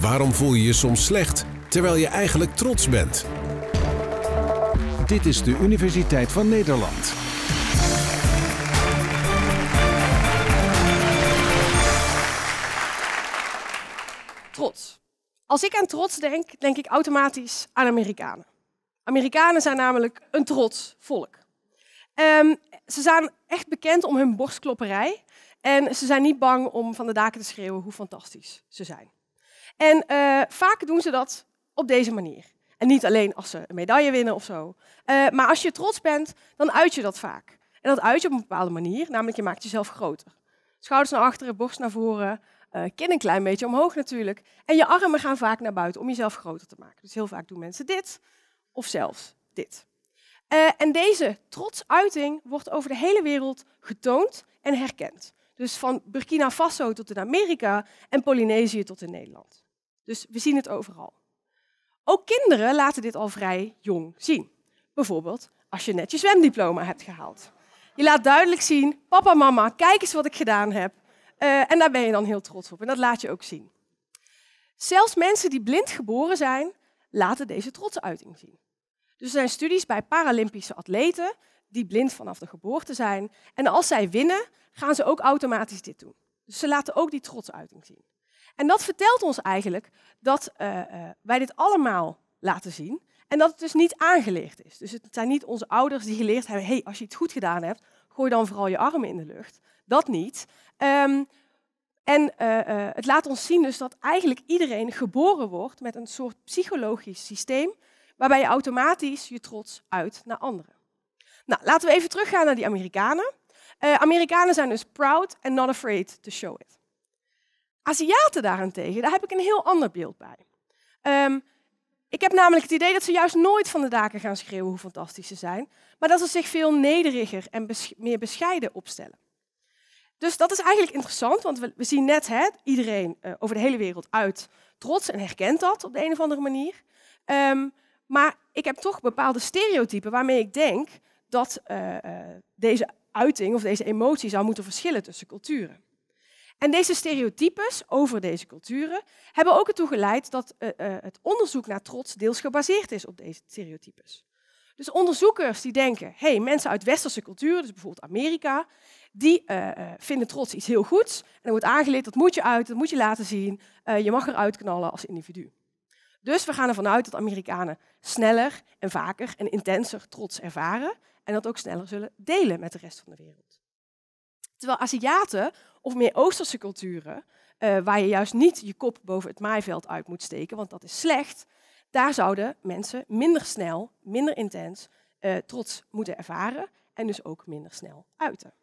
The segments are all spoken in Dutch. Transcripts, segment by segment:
Waarom voel je je soms slecht terwijl je eigenlijk trots bent? Dit is de Universiteit van Nederland. Trots. Als ik aan trots denk, denk ik automatisch aan Amerikanen. Amerikanen zijn namelijk een trots volk. Ehm, ze zijn echt bekend om hun borstklopperij. En ze zijn niet bang om van de daken te schreeuwen hoe fantastisch ze zijn. En eh, vaak doen ze dat op deze manier. En niet alleen als ze een medaille winnen of zo. Eh, maar als je trots bent, dan uit je dat vaak. En dat uit je op een bepaalde manier, namelijk je maakt jezelf groter. Schouders naar achteren, borst naar voren, uh, kin een klein beetje omhoog natuurlijk. En je armen gaan vaak naar buiten om jezelf groter te maken. Dus heel vaak doen mensen dit of zelfs dit. en deze trotsuiting wordt over de hele wereld getoond en herkend. Dus van Burkina Faso tot in Amerika en Polynesië tot in Nederland. Dus we zien het overal. Ook kinderen laten dit al vrij jong zien. Bijvoorbeeld als je net je zwemdiploma hebt gehaald. Je laat duidelijk zien, papa, mama, kijk eens wat ik gedaan heb. Eh, en daar ben je dan heel trots op en dat laat je ook zien. Zelfs mensen die blind geboren zijn, laten deze uiting zien. Dus er zijn studies bij Paralympische atleten die blind vanaf de geboorte zijn. En als zij winnen, gaan ze ook automatisch dit doen. Dus ze laten ook die trotsuiting zien. En dat vertelt ons eigenlijk dat eh, eh, wij dit allemaal laten zien. En dat het dus niet aangeleerd is. Dus het zijn niet onze ouders die geleerd hebben: hey, als je het goed gedaan hebt, gooi dan vooral je armen in de lucht. Dat niet. Ehm, en eh, het laat ons zien dus dat eigenlijk iedereen geboren wordt met een soort psychologisch systeem waarbij je automatisch je trots uit naar anderen. Nou, laten we even teruggaan naar die Amerikanen. Eh, Amerikanen zijn dus proud and not afraid to show it. Aziaten daarentegen, daar heb ik een heel ander beeld bij. Ehm, ik heb namelijk het idee dat ze juist nooit van de daken gaan schreeuwen hoe fantastisch ze zijn, maar dat ze zich veel nederiger en meer bescheiden opstellen. Dus dat is eigenlijk interessant, want we, zien net hè, iedereen eh, over de hele wereld uit trots en herkent dat op de een of andere manier. Ehm, maar ik heb toch bepaalde stereotypen waarmee ik denk dat eh, eh, deze uiting of deze emotie zou moeten verschillen tussen culturen. En deze stereotypes over deze culturen hebben ook ertoe geleid dat eh, het onderzoek naar trots deels gebaseerd is op deze stereotypes. Dus onderzoekers die denken, hey, mensen uit westerse culturen, dus bijvoorbeeld Amerika, die vinden trots iets heel goeds. En er wordt aangeleerd, dat moet je uit, dat moet je laten zien, je mag eruit knallen als individu. Dus we gaan ervan uit dat Amerikanen sneller en vaker en intenser trots ervaren en dat ook sneller zullen delen met de rest van de wereld. Terwijl Aziaten of meer Oosterse culturen, eh, waar je juist niet je kop boven het maaiveld uit moet steken, want dat is slecht, daar zouden mensen minder snel, minder intens eh, trots moeten ervaren en dus ook minder snel uiten.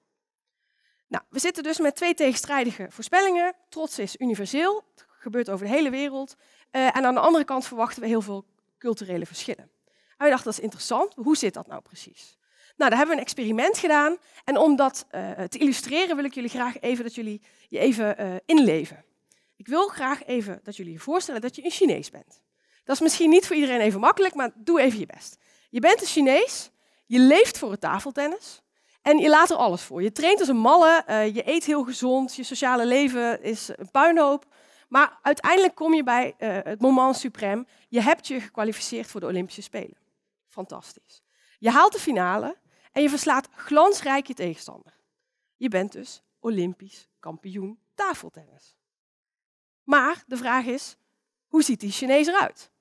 Nou, we zitten dus met twee tegenstrijdige voorspellingen. Trots is universeel, het gebeurt over de hele wereld. Eh, en aan de andere kant verwachten we heel veel culturele verschillen. En we dachten, dat is interessant, hoe zit dat nou precies? Nou, daar hebben we een experiment gedaan. En om dat eh, te illustreren wil ik jullie graag even dat jullie je even eh, inleven. Ik wil graag even dat jullie je voorstellen dat je een Chinees bent. Dat is misschien niet voor iedereen even makkelijk, maar doe even je best. Je bent een Chinees, je leeft voor het tafeltennis en je laat er alles voor. Je traint als een malle, eh, je eet heel gezond, je sociale leven is een puinhoop. Maar uiteindelijk kom je bij het moment suprême. Je hebt je gekwalificeerd voor de Olympische Spelen. Fantastisch. Je haalt de finale, en je verslaat glansrijk je tegenstander. Je bent dus Olympisch kampioen tafeltennis. Maar de vraag is, hoe ziet die Chinees eruit?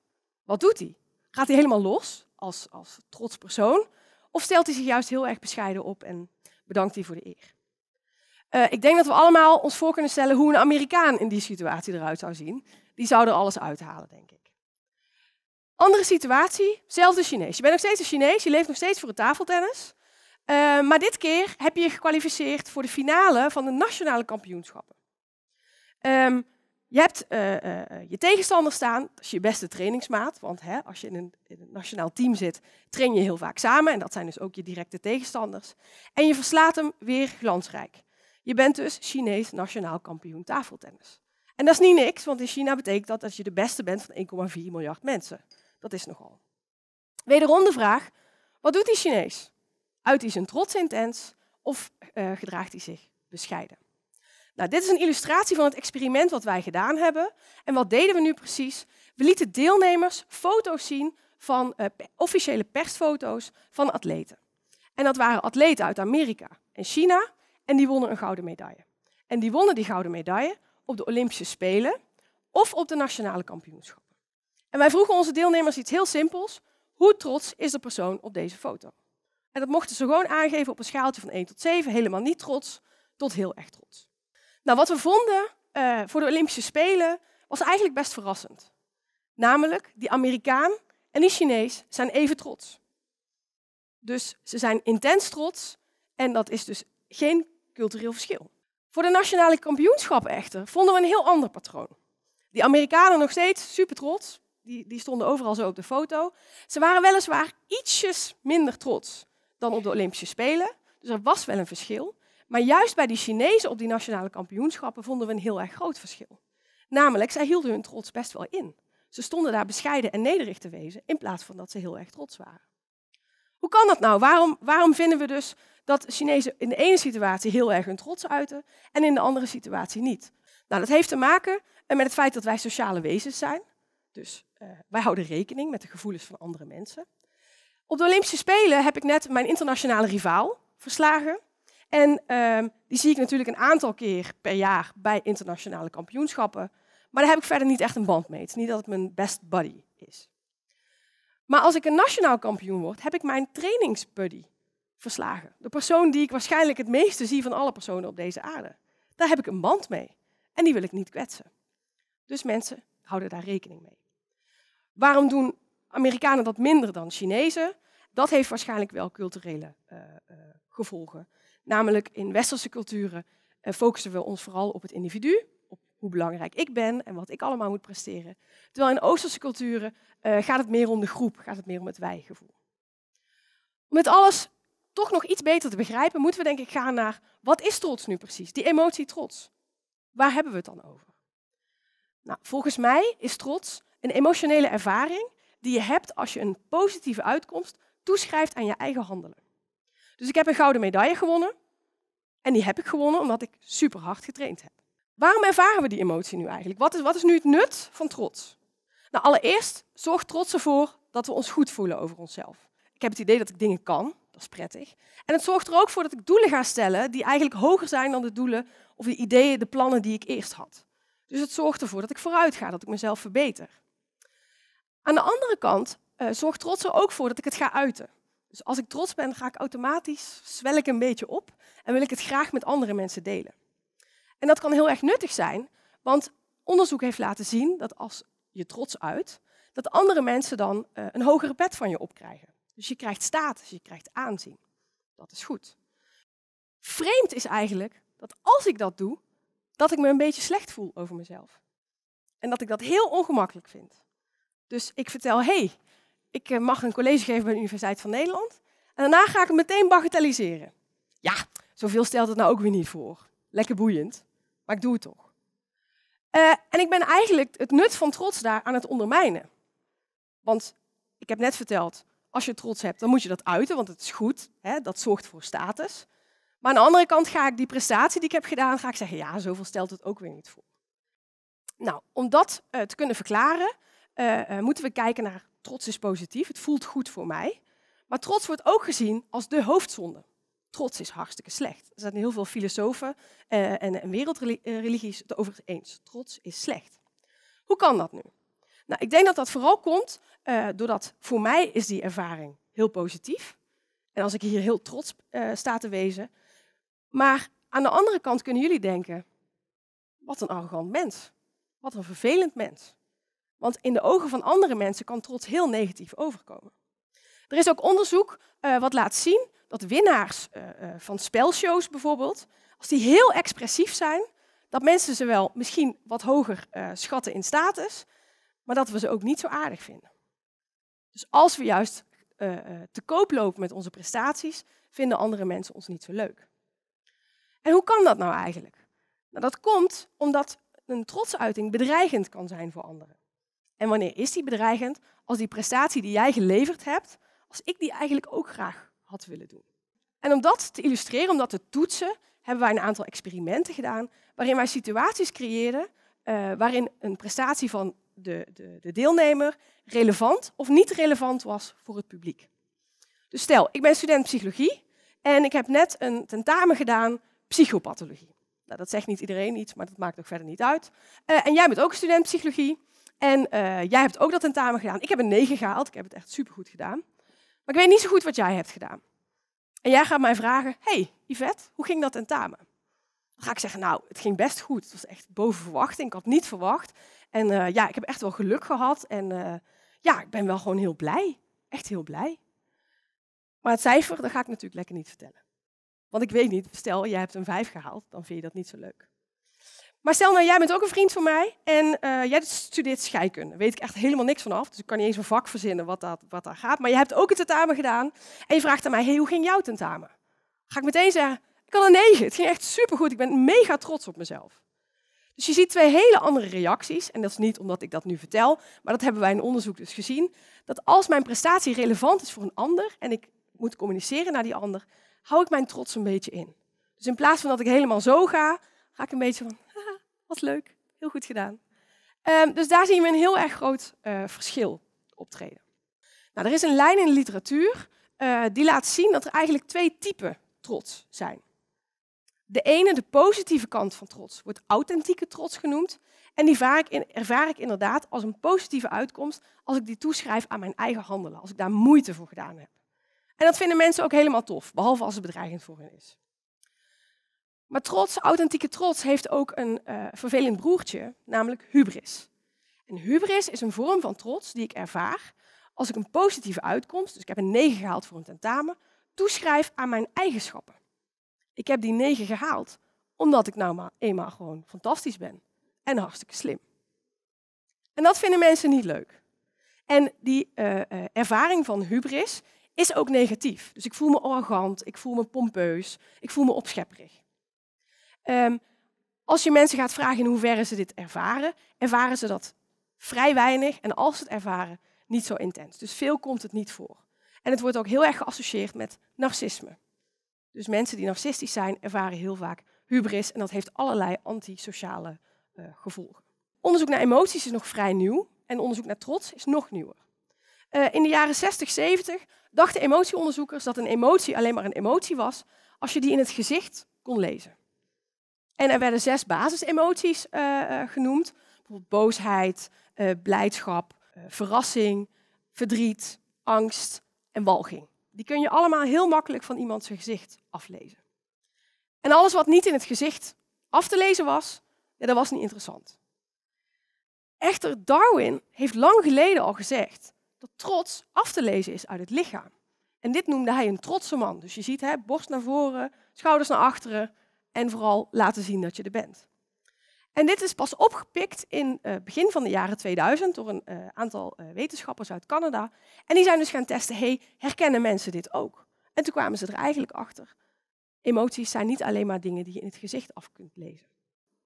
Wat doet hij? Gaat hij helemaal los als, als trots persoon? Of stelt hij zich juist heel erg bescheiden op en bedankt hij voor de eer? Eh, ik denk dat we allemaal ons voor kunnen stellen hoe een Amerikaan in die situatie eruit zou zien. Die zou er alles uithalen, denk ik. Andere situatie, zelfde Chinees. Je bent nog steeds een Chinees, je leeft nog steeds voor het tafeltennis. Eh, maar dit keer heb je je gekwalificeerd voor de finale van de nationale kampioenschappen. Ehm, je hebt eh, eh, je tegenstander staan, dat is je beste trainingsmaat. Want hè, als je in een, in een, nationaal team zit, train je heel vaak samen. En dat zijn dus ook je directe tegenstanders. En je verslaat hem weer glansrijk. Je bent dus Chinees nationaal kampioen tafeltennis. En dat is niet niks, want in China betekent dat dat je de beste bent van 1,4 miljard mensen. Dat is nogal. Wederom de vraag, wat doet die Chinees? Uit hij zijn trots intens of eh, gedraagt hij zich bescheiden? Nou, dit is een illustratie van het experiment wat wij gedaan hebben. En wat deden we nu precies? We lieten deelnemers foto's zien van eh, officiële persfoto's van atleten. En dat waren atleten uit Amerika en China. En die wonnen een gouden medaille. En die wonnen die gouden medaille op de Olympische Spelen of op de nationale kampioenschappen. En wij vroegen onze deelnemers iets heel simpels. Hoe trots is de persoon op deze foto? En dat mochten ze gewoon aangeven op een schaaltje van 1 tot 7, helemaal niet trots, tot heel erg trots. Nou, wat we vonden eh, voor de Olympische Spelen was eigenlijk best verrassend. Namelijk, die Amerikaan en die Chinees zijn even trots. Dus ze zijn intens trots en dat is dus geen cultureel verschil. Voor de nationale kampioenschappen echter vonden we een heel ander patroon. Die Amerikanen nog steeds super trots, die, die stonden overal zo op de foto. Ze waren weliswaar ietsjes minder trots dan op de Olympische Spelen. Dus er was wel een verschil. Maar juist bij die Chinezen op die nationale kampioenschappen vonden we een heel erg groot verschil. Namelijk, zij hielden hun trots best wel in. Ze stonden daar bescheiden en nederig te wezen, in plaats van dat ze heel erg trots waren. Hoe kan dat nou? Waarom, waarom vinden we dus dat Chinezen in de ene situatie heel erg hun trots uiten en in de andere situatie niet? Nou, dat heeft te maken eh, met het feit dat wij sociale wezens zijn. Dus eh, wij houden rekening met de gevoelens van andere mensen. Op de Olympische Spelen heb ik net mijn internationale rivaal verslagen. En ehm, die zie ik natuurlijk een aantal keer per jaar bij internationale kampioenschappen. Maar daar heb ik verder niet echt een band mee. Het is niet dat het mijn best buddy is. Maar als ik een nationaal kampioen word, heb ik mijn trainingsbuddy verslagen. De persoon die ik waarschijnlijk het meeste zie van alle personen op deze aarde. Daar heb ik een band mee. En die wil ik niet kwetsen. Dus mensen houden daar rekening mee. Waarom doen Amerikanen dat minder dan Chinezen. Dat heeft waarschijnlijk wel culturele eh, eh, gevolgen. Namelijk in westerse culturen eh, focussen we ons vooral op het individu, op hoe belangrijk ik ben en wat ik allemaal moet presteren. Terwijl in oosterse culturen gaat het meer om de groep, gaat het meer om het wij-gevoel. Om dit alles toch nog iets beter te begrijpen, moeten we denk ik gaan naar wat is trots nu precies? Die emotie trots. Waar hebben we het dan over? Nou, volgens mij is trots een emotionele ervaring die je hebt als je een positieve uitkomst toeschrijft aan je eigen handelen. Dus ik heb een gouden medaille gewonnen. En die heb ik gewonnen omdat ik super hard getraind heb. Waarom ervaren we die emotie nu eigenlijk? Wat is, wat is nu het nut van trots? Nou, allereerst zorgt trots ervoor dat we ons goed voelen over onszelf. Ik heb het idee dat ik dingen kan, dat is prettig. En het zorgt er ook voor dat ik doelen ga stellen die eigenlijk hoger zijn dan de doelen of de ideeën, de plannen die ik eerst had. Dus het zorgt ervoor dat ik vooruit ga, dat ik mezelf verbeter. Aan de andere kant eh, zorgt trots er ook voor dat ik het ga uiten. Dus als ik trots ben, ga ik automatisch, zwel ik een beetje op en wil ik het graag met andere mensen delen. En dat kan heel erg nuttig zijn, want onderzoek heeft laten zien dat als je trots uit, dat andere mensen dan eh, een hogere pet van je opkrijgen. Dus je krijgt status, je krijgt aanzien. Dat is goed. Vreemd is eigenlijk dat als ik dat doe, dat ik me een beetje slecht voel over mezelf. En dat ik dat heel ongemakkelijk vind. Dus ik vertel, hey, ik eh, mag een college geven bij de Universiteit van Nederland. En daarna ga ik het meteen bagatelliseren. Ja, zoveel stelt het nou ook weer niet voor. Lekker boeiend, maar ik doe het toch. Eh, en ik ben eigenlijk het nut van trots daar aan het ondermijnen. Want ik heb net verteld, als je trots hebt, dan moet je dat uiten, want het is goed. Hè, dat zorgt voor status. Maar aan de andere kant ga ik die prestatie die ik heb gedaan, ga ik zeggen, ja, zoveel stelt het ook weer niet voor. Nou, om dat eh, te kunnen verklaren, uh, moeten we kijken naar trots is positief, het voelt goed voor mij. Maar trots wordt ook gezien als de hoofdzonde. Trots is hartstikke slecht. Er zijn heel veel filosofen eh, en, wereldreligies het over eens. Trots is slecht. Hoe kan dat nu? Nou, ik denk dat dat vooral komt uh, doordat voor mij is die ervaring heel positief. En als ik hier heel trots sta te wezen. Maar aan de andere kant kunnen jullie denken, wat een arrogant mens. Wat een vervelend mens. Want in de ogen van andere mensen kan trots heel negatief overkomen. Er is ook onderzoek uh, wat laat zien dat winnaars eh, eh, van spelshows bijvoorbeeld, als die heel expressief zijn, dat mensen ze wel misschien wat hoger schatten in status, maar dat we ze ook niet zo aardig vinden. Dus als we juist te koop lopen met onze prestaties, vinden andere mensen ons niet zo leuk. En hoe kan dat nou eigenlijk? Nou, dat komt omdat een trotsuiting bedreigend kan zijn voor anderen. En wanneer is die bedreigend? Als die prestatie die jij geleverd hebt, als ik die eigenlijk ook graag had willen doen. En om dat te illustreren, om dat te toetsen, hebben wij een aantal experimenten gedaan waarin wij situaties creëerden eh, waarin een prestatie van de, de, de deelnemer relevant of niet relevant was voor het publiek. Dus stel, ik ben student psychologie en ik heb net een tentamen gedaan psychopathologie. Nou, dat zegt niet iedereen iets, maar dat maakt ook verder niet uit. Eh, en jij bent ook student psychologie. En eh, jij hebt ook dat tentamen gedaan. Ik heb een 9 gehaald. Ik heb het echt supergoed gedaan. Maar ik weet niet zo goed wat jij hebt gedaan. En jij gaat mij vragen, hey Yvette, hoe ging dat tentamen? Dan ga ik zeggen, nou, het ging best goed. Het was echt boven verwachting. Ik had niet verwacht. En eh, ja, ik heb echt wel geluk gehad. En eh, ja, ik ben wel gewoon heel blij. Echt heel blij. Maar het cijfer, dat ga ik natuurlijk lekker niet vertellen. Want ik weet niet, stel, jij hebt een 5 gehaald, dan vind je dat niet zo leuk. Maar stel nou, jij bent ook een vriend van mij en eh, jij studeert scheikunde. Daar weet ik echt helemaal niks van af, dus ik kan niet eens een vak verzinnen wat, dat, wat daar gaat. Maar je hebt ook een tentamen gedaan en je vraagt aan mij, hey, hoe ging jouw tentamen? Ga ik meteen zeggen, ik had een 9, het ging echt supergoed, ik ben mega trots op mezelf. Dus je ziet twee hele andere reacties, en dat is niet omdat ik dat nu vertel, maar dat hebben wij in onderzoek dus gezien, dat als mijn prestatie relevant is voor een ander en ik moet communiceren naar die ander, hou ik mijn trots een beetje in. Dus in plaats van dat ik helemaal zo ga, ga ik een beetje van, wat leuk, heel goed gedaan. Ehm, dus daar zien we een heel erg groot eh, verschil optreden. Nou, er is een lijn in de literatuur eh, die laat zien dat er eigenlijk twee typen trots zijn. De ene, de positieve kant van trots, wordt authentieke trots genoemd. En die ik, in, ervaar ik inderdaad als een positieve uitkomst als ik die toeschrijf aan mijn eigen handelen, als ik daar moeite voor gedaan heb. En dat vinden mensen ook helemaal tof, behalve als het bedreigend voor hen is. Maar trots, authentieke trots, heeft ook een eh, vervelend broertje, namelijk hubris. En hubris is een vorm van trots die ik ervaar als ik een positieve uitkomst, dus ik heb een 9 gehaald voor een tentamen, toeschrijf aan mijn eigenschappen. Ik heb die 9 gehaald omdat ik nou maar eenmaal gewoon fantastisch ben en hartstikke slim. En dat vinden mensen niet leuk. En die eh, eh, ervaring van hubris is ook negatief. Dus ik voel me arrogant, ik voel me pompeus, ik voel me opschepperig. Ehm, als je mensen gaat vragen in hoeverre ze dit ervaren, ervaren ze dat vrij weinig en als ze het ervaren, niet zo intens. Dus veel komt het niet voor. En het wordt ook heel erg geassocieerd met narcisme. Dus mensen die narcistisch zijn, ervaren heel vaak hubris en dat heeft allerlei antisociale eh, gevolgen. Onderzoek naar emoties is nog vrij nieuw en onderzoek naar trots is nog nieuwer. Eh, in de jaren 60, 70 dachten emotieonderzoekers dat een emotie alleen maar een emotie was als je die in het gezicht kon lezen. En er werden zes basisemoties uh, genoemd. Bijvoorbeeld boosheid, eh, blijdschap, verrassing, verdriet, angst en walging. Die kun je allemaal heel makkelijk van iemand zijn gezicht aflezen. En alles wat niet in het gezicht af te lezen was, ja, dat was niet interessant. Echter, Darwin heeft lang geleden al gezegd dat trots af te lezen is uit het lichaam. En dit noemde hij een trotse man. Dus je ziet hè, borst naar voren, schouders naar achteren, en vooral laten zien dat je er bent. En dit is pas opgepikt in het eh, begin van de jaren 2000 door een eh, aantal eh, wetenschappers uit Canada. En die zijn dus gaan testen, hey, herkennen mensen dit ook? En toen kwamen ze er eigenlijk achter. Emoties zijn niet alleen maar dingen die je in het gezicht af kunt lezen.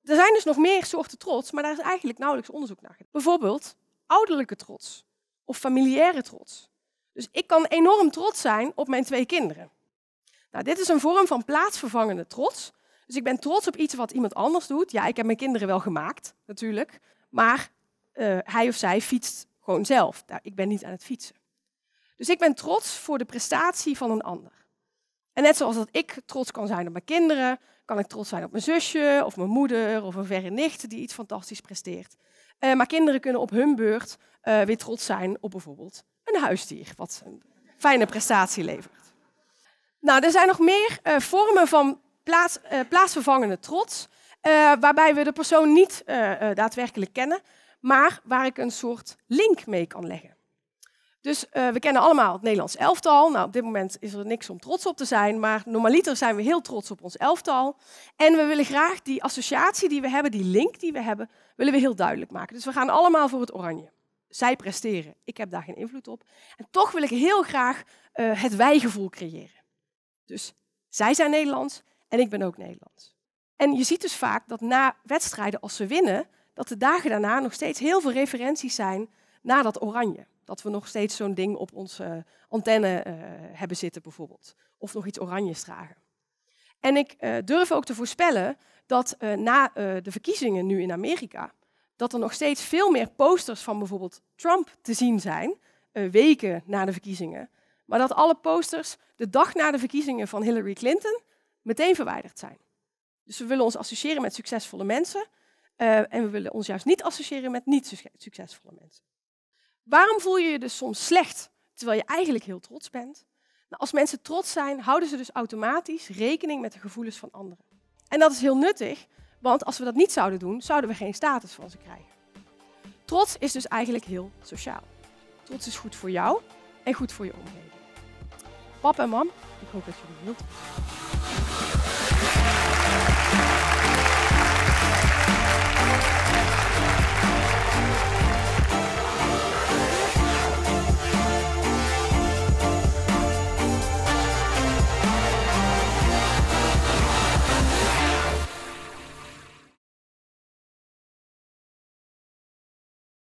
Er zijn dus nog meer soorten trots, maar daar is eigenlijk nauwelijks onderzoek naar gedaan. Bijvoorbeeld ouderlijke trots of familiaire trots. Dus ik kan enorm trots zijn op mijn twee kinderen. Nou, dit is een vorm van plaatsvervangende trots dus ik ben trots op iets wat iemand anders doet. Ja, ik heb mijn kinderen wel gemaakt, natuurlijk. Maar eh, hij of zij fietst gewoon zelf. Nou, ik ben niet aan het fietsen. Dus ik ben trots voor de prestatie van een ander. En net zoals dat ik trots kan zijn op mijn kinderen, kan ik trots zijn op mijn zusje of mijn moeder of een verre nicht die iets fantastisch presteert. Uh, maar kinderen kunnen op hun beurt eh, weer trots zijn op bijvoorbeeld een huisdier, wat een fijne prestatie levert. Nou, er zijn nog meer vormen van plaats, eh, plaatsvervangende trots, eh, waarbij we de persoon niet eh, daadwerkelijk kennen, maar waar ik een soort link mee kan leggen. Dus we kennen allemaal het Nederlands elftal. Nou, op dit moment is er niks om trots op te zijn, maar normaliter zijn we heel trots op ons elftal. En we willen graag die associatie die we hebben, die link die we hebben, willen we heel duidelijk maken. Dus we gaan allemaal voor het oranje. Zij presteren, ik heb daar geen invloed op. En toch wil ik heel graag uh, het wijgevoel creëren. Dus zij zijn Nederlands, en ik ben ook Nederlands. En je ziet dus vaak dat na wedstrijden, als ze winnen, dat de dagen daarna nog steeds heel veel referenties zijn naar dat oranje. Dat we nog steeds zo'n ding op onze eh, antenne eh, hebben zitten, bijvoorbeeld. Of nog iets oranjes dragen. En ik eh, durf ook te voorspellen dat na de verkiezingen nu in Amerika, dat er nog steeds veel meer posters van bijvoorbeeld Trump te zien zijn, weken na de verkiezingen. Maar dat alle posters de dag na de verkiezingen van Hillary Clinton meteen verwijderd zijn. Dus we willen ons associëren met succesvolle mensen eh, en we willen ons juist niet associëren met niet succesvolle mensen. Waarom voel je je dus soms slecht terwijl je eigenlijk heel trots bent? Nou, als mensen trots zijn, houden ze dus automatisch rekening met de gevoelens van anderen. En dat is heel nuttig, want als we dat niet zouden doen, zouden we geen status van ze krijgen. Trots is dus eigenlijk heel sociaal. Trots is goed voor jou en goed voor je omgeving. Pap en mam, ik hoop dat jullie heel trots zijn.